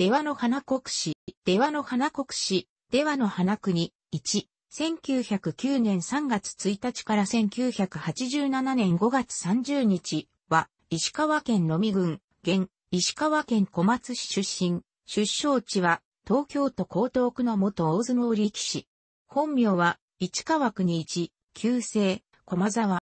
出羽の花国史、出羽の花国史、出羽の花国、1、1909年3月1日から1987年5月30日は、石川県のみ郡、現、石川県小松市出身、出生地は、東京都江東区の元大相撲力士。本名は、市川国一、旧姓、駒沢。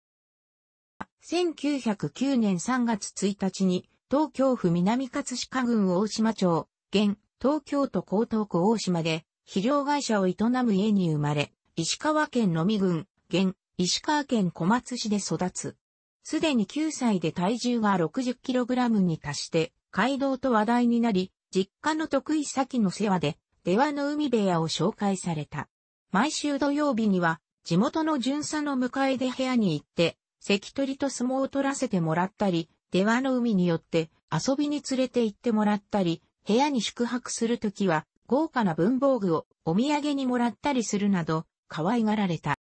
1909年3月1日に、東京府南葛飾郡大島町、現、東京都江東区大島で、肥料会社を営む家に生まれ、石川県のみ郡、現、石川県小松市で育つ。すでに9歳で体重が 60kg に達して、街道と話題になり、実家の得意先の世話で、出羽の海部屋を紹介された。毎週土曜日には、地元の巡査の迎えで部屋に行って、関取と相撲を取らせてもらったり、出羽の海によって遊びに連れて行ってもらったり、部屋に宿泊するときは、豪華な文房具をお土産にもらったりするなど、可愛がられた。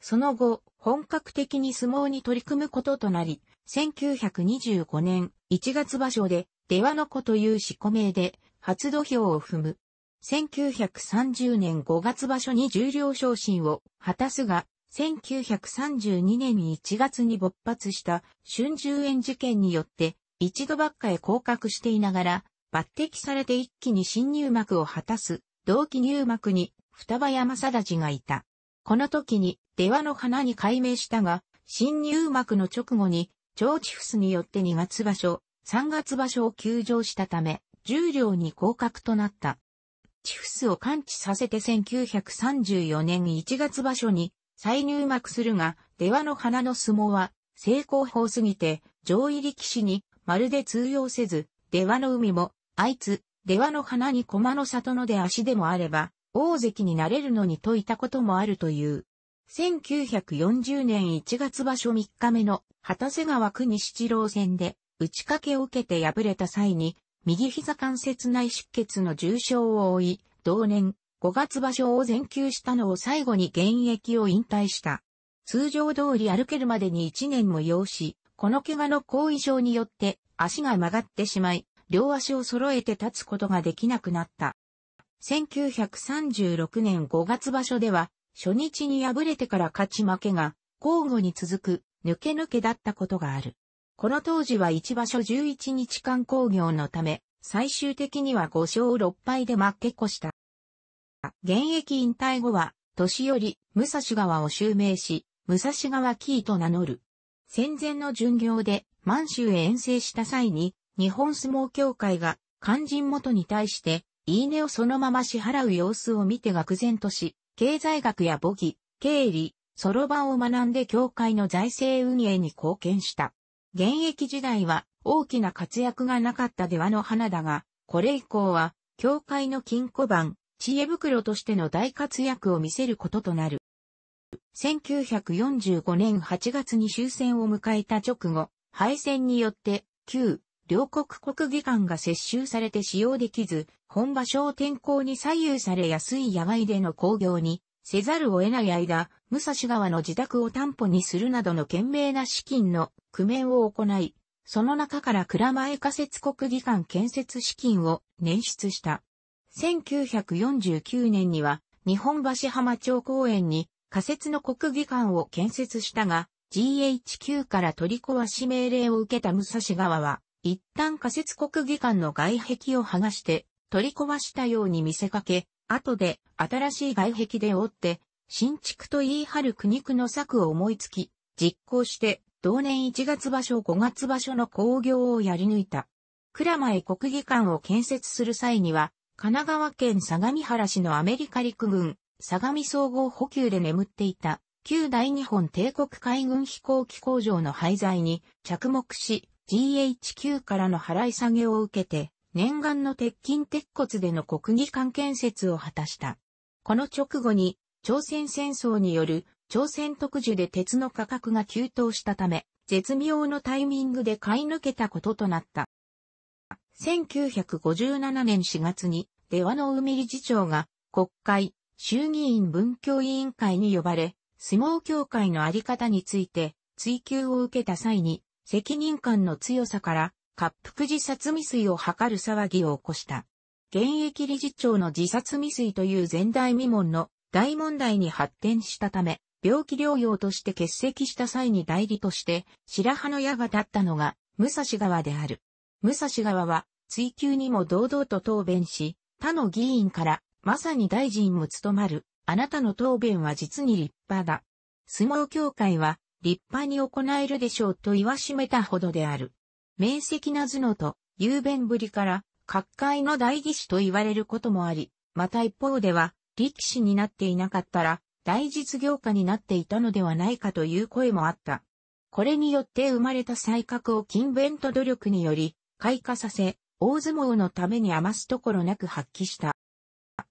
その後、本格的に相撲に取り組むこととなり、1925年1月場所で、出羽の子という四個名で、初土俵を踏む。1930年5月場所に重量昇進を果たすが、1932年1月に勃発した春秋園事件によって、一度ばっかへ降格していながら、抜擢されて一気に新入幕を果たす、同期入幕に、双葉山貞治がいた。この時に、出羽の花に改名したが、新入幕の直後に、長地フスによって2月場所、3月場所を休場したため、重量に降格となった。チフスを完治させて1934年1月場所に再入幕するが、出羽の花の相撲は成功法すぎて上位力士にまるで通用せず、出羽の海もあいつ、出羽の花に駒の里ので足でもあれば、大関になれるのにといたこともあるという。1940年1月場所3日目の畑瀬川区西七郎戦で打ち掛けを受けて敗れた際に右膝関節内出血の重傷を負い、同年5月場所を全休したのを最後に現役を引退した。通常通り歩けるまでに1年も要し、この怪我の後遺症によって足が曲がってしまい、両足を揃えて立つことができなくなった。1936年5月場所では、初日に敗れてから勝ち負けが、交互に続く、抜け抜けだったことがある。この当時は1場所11日間工業のため、最終的には5勝6敗で負け越した。現役引退後は、年寄り、武蔵川を襲名し、武蔵川キーと名乗る。戦前の巡業で満州へ遠征した際に、日本相撲協会が肝心元に対して、いいねをそのまま支払う様子を見て愕然とし、経済学や簿記、経理、そろばんを学んで協会の財政運営に貢献した。現役時代は大きな活躍がなかったではの花だが、これ以降は、協会の金庫番、知恵袋としての大活躍を見せることとなる。1945年8月に終戦を迎えた直後、敗戦によって、旧両国国技館が接収されて使用できず、本場所を天候に左右され安い野外での興行にせざるを得ない間、武蔵川の自宅を担保にするなどの懸命な資金の工面を行い、その中から蔵前仮設国技館建設資金を捻出した。1949年には日本橋浜町公園に仮設の国技館を建設したが、GHQ から取り壊し命令を受けた武蔵川は、一旦仮設国技館の外壁を剥がして取り壊したように見せかけ、後で新しい外壁で覆って新築と言い張る苦肉の策を思いつき、実行して同年1月場所5月場所の興行をやり抜いた。蔵前国技館を建設する際には、神奈川県相模原市のアメリカ陸軍、相模総合補給で眠っていた、旧大日本帝国海軍飛行機工場の廃材に着目し、GHQ からの払い下げを受けて、念願の鉄筋鉄骨での国技館建設を果たした。この直後に、朝鮮戦争による朝鮮特需で鉄の価格が急騰したため、絶妙のタイミングで買い抜けたこととなった。1957年4月に、出羽の海理事長が国会、衆議院文教委員会に呼ばれ、相撲協会のあり方について追及を受けた際に、責任感の強さから、滑腹自殺未遂を図る騒ぎを起こした。現役理事長の自殺未遂という前代未聞の大問題に発展したため、病気療養として欠席した際に代理として、白羽の矢が立ったのが、武蔵川である。武蔵川は、追及にも堂々と答弁し、他の議員から、まさに大臣も務まる、あなたの答弁は実に立派だ。相撲協会は、立派に行えるでしょうと言わしめたほどである。明晰な頭脳と雄弁ぶりから、各界の代議士と言われることもあり、また一方では、力士になっていなかったら、大実業家になっていたのではないかという声もあった。これによって生まれた才覚を勤勉と努力により、開花させ、大相撲のために余すところなく発揮した。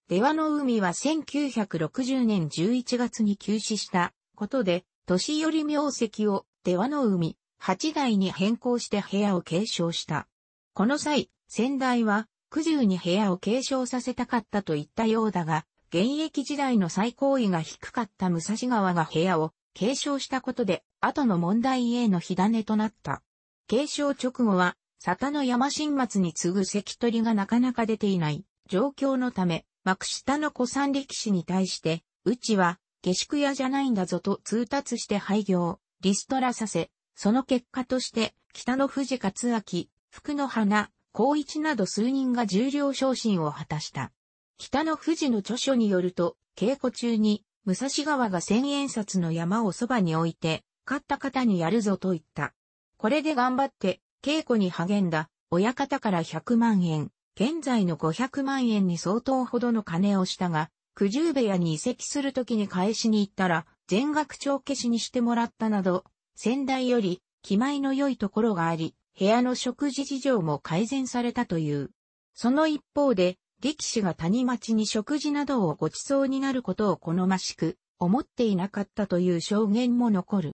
出羽の海は1960年11月に休止したことで、年寄り名跡を出羽の海、八代に変更して部屋を継承した。この際、先代は、九十に部屋を継承させたかったと言ったようだが、現役時代の最高位が低かった武蔵川が部屋を継承したことで、後の問題への火種となった。継承直後は、里の山新松に次ぐ関取がなかなか出ていない状況のため、幕下の古参力士に対して、うちは下宿屋じゃないんだぞと通達して廃業、リストラさせ、その結果として、北の富士勝明、福の花、光一など数人が重量昇進を果たした。北の富士の著書によると、稽古中に、武蔵川が千円札の山をそばに置いて、勝った方にやるぞと言った。これで頑張って、稽古に励んだ、親方から100万円、現在の500万円に相当ほどの金をしたが、九十部屋に移籍するときに返しに行ったら、全額帳消しにしてもらったなど、先代より気前の良いところがあり、部屋の食事事情も改善されたという。その一方で、力士が谷町に食事などをご馳走になることを好ましく、思っていなかったという証言も残る。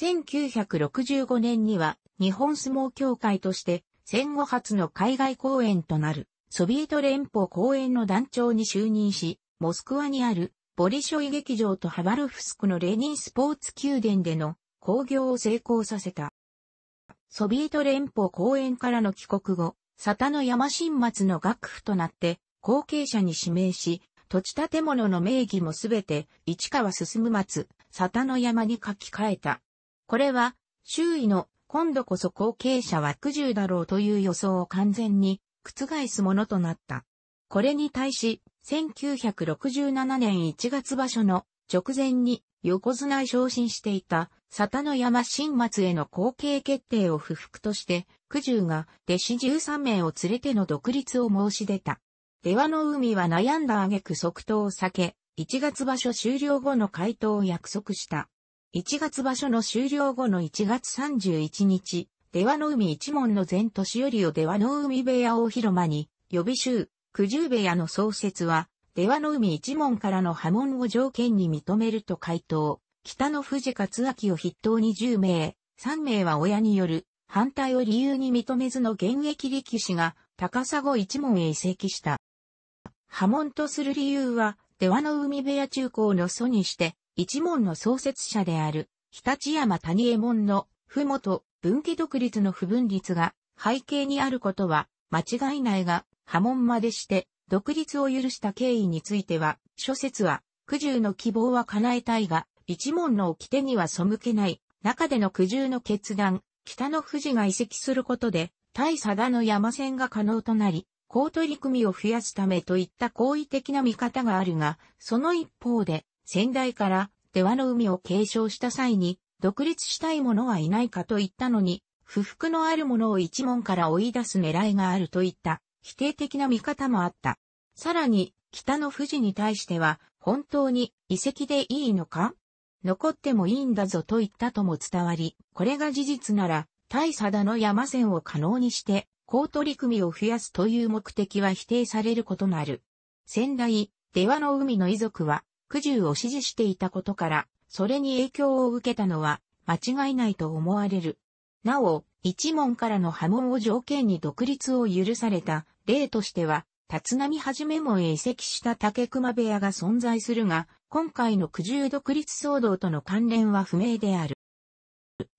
1965年には、日本相撲協会として、戦後初の海外公演となる、ソビエト連邦公演の団長に就任し、モスクワにあるボリショイ劇場とハバルフスクのレニンスポーツ宮殿での興行を成功させた。ソビエト連邦公演からの帰国後、サタの山新松の楽府となって後継者に指名し、土地建物の名義もすべて市川進松、サタの山に書き換えた。これは周囲の今度こそ後継者は苦渋だろうという予想を完全に覆すものとなった。これに対し、1967年1月場所の直前に横綱へ昇進していた佐田の山新松への後継決定を不服として、九十が弟子13名を連れての独立を申し出た。出羽の海は悩んだ挙句即答を避け、1月場所終了後の回答を約束した。1月場所の終了後の1月31日、出羽の海一門の前年よりを出羽の海部屋大広間に、予備衆、九十部屋の創設は、出羽の海一門からの波紋を条件に認めると回答。北の富士勝明を筆頭に10名、3名は親による反対を理由に認めずの現役力士が高砂一門へ移籍した。波紋とする理由は、出羽の海部屋中高の祖にして、一門の創設者である、日立山谷右衛門の、ふもと、分岐独立の不分立が背景にあることは間違いないが、波紋までして独立を許した経緯については、諸説は、苦渋の希望は叶えたいが、一門の掟には背けない、中での苦渋の決断、北の富士が移籍することで、対佐田の山線が可能となり、高取り組みを増やすためといった好意的な見方があるが、その一方で、先代から出羽の海を継承した際に、独立したい者はいないかと言ったのに、不服のある者を一門から追い出す狙いがあるといった否定的な見方もあった。さらに、北の富士に対しては、本当に遺跡でいいのか残ってもいいんだぞと言ったとも伝わり、これが事実なら、大佐田の山線を可能にして、高取り組みを増やすという目的は否定されることなる。仙台、出羽の海の遺族は、苦渋を支持していたことから、それに影響を受けたのは間違いないと思われる。なお、一門からの波紋を条件に独立を許された例としては、立浪はじめ門へ移籍した竹熊部屋が存在するが、今回の苦渋独立騒動との関連は不明である。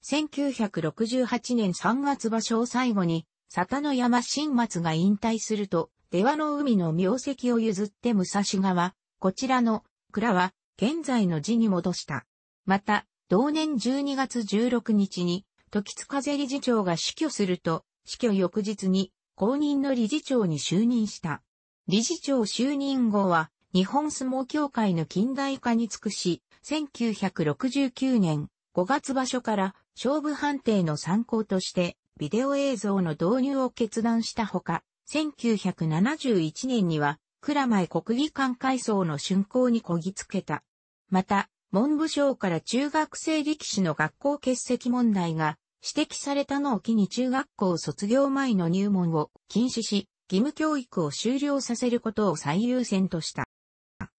1968年3月場所を最後に、里の山新松が引退すると、出羽の海の名跡を譲って武蔵川、こちらの蔵は現在の字に戻した。また、同年12月16日に、時津風理事長が死去すると、死去翌日に公認の理事長に就任した。理事長就任後は、日本相撲協会の近代化に尽くし、1969年5月場所から勝負判定の参考として、ビデオ映像の導入を決断したほか、1971年には蔵前国技館改装の竣工にこぎつけた。また、文部省から中学生力士の学校欠席問題が指摘されたのを機に中学校卒業前の入門を禁止し、義務教育を終了させることを最優先とした。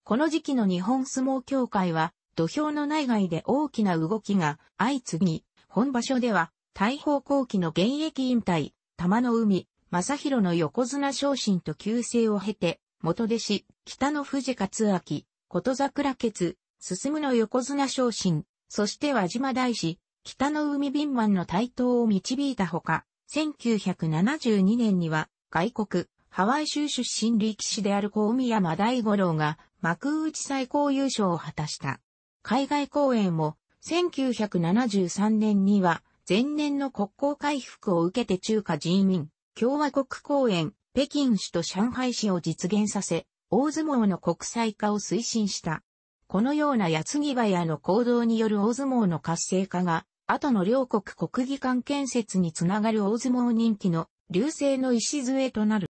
この時期の日本相撲協会は、土俵の内外で大きな動きが相次ぎ、本場所では、大砲後期の現役引退、玉の海、正宏の横綱昇進と旧姓を経て、元弟子、北の富士勝明、琴桜決、進むの横綱昇進、そして和島大師、北の海敏満の台頭を導いたほか、1972年には、外国、ハワイ州出身力士である小宮山大五郎が、幕内最高優勝を果たした。海外公演も、1973年には、前年の国交回復を受けて中華人民共和国公演、北京市と上海市を実現させ、大相撲の国際化を推進した。このような矢継ぎ早の行動による大相撲の活性化が、後の両国国技館建設につながる大相撲人気の流星の礎となる。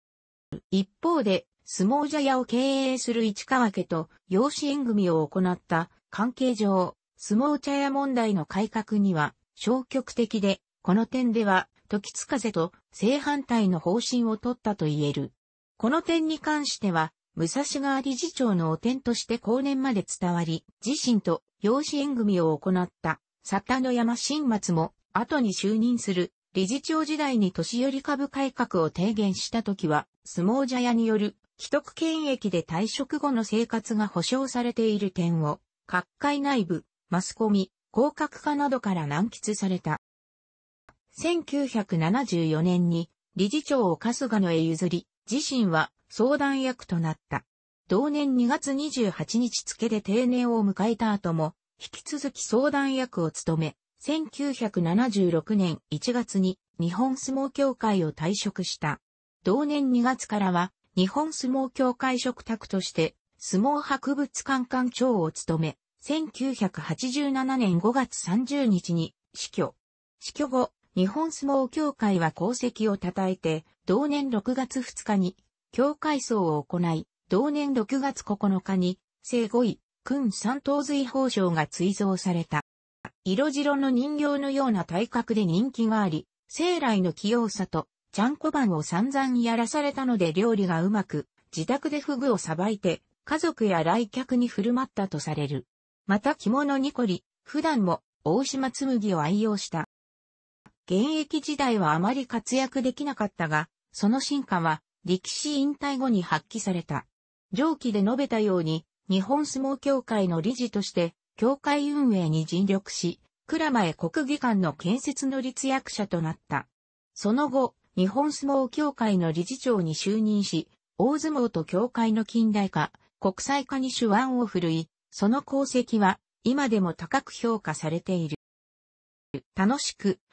一方で、相撲茶屋を経営する市川家と養子縁組を行った関係上、相撲茶屋問題の改革には消極的で、この点では時津風と正反対の方針を取ったと言える。この点に関しては、武蔵川理事長の汚点として後年まで伝わり、自身と養子縁組を行った佐田の山新松も後に就任する理事長時代に年寄り株改革を提言した時は、相撲茶屋による既得権益で退職後の生活が保障されている点を、各界内部、マスコミ、広角化などから難喫された。1974年に理事長を春日野へ譲り、自身は相談役となった。同年2月28日付で定年を迎えた後も、引き続き相談役を務め、1976年1月に日本相撲協会を退職した。同年2月からは日本相撲協会職宅として相撲博物館館長を務め、1987年5月30日に死去。死去後、日本相撲協会は功績を称えて、同年6月2日に、協会葬を行い、同年6月9日に、生5位、君三等随宝章が追贈された。色白の人形のような体格で人気があり、生来の器用さと、ちゃんこ番を散々やらされたので料理がうまく、自宅でフグをさばいて、家族や来客に振る舞ったとされる。また着物にこり、普段も大島紬を愛用した。現役時代はあまり活躍できなかったが、その進化は力士引退後に発揮された。上記で述べたように、日本相撲協会の理事として、協会運営に尽力し、倉前国技館の建設の立役者となった。その後、日本相撲協会の理事長に就任し、大相撲と協会の近代化、国際化に手腕を振るい、その功績は今でも高く評価されている。楽しく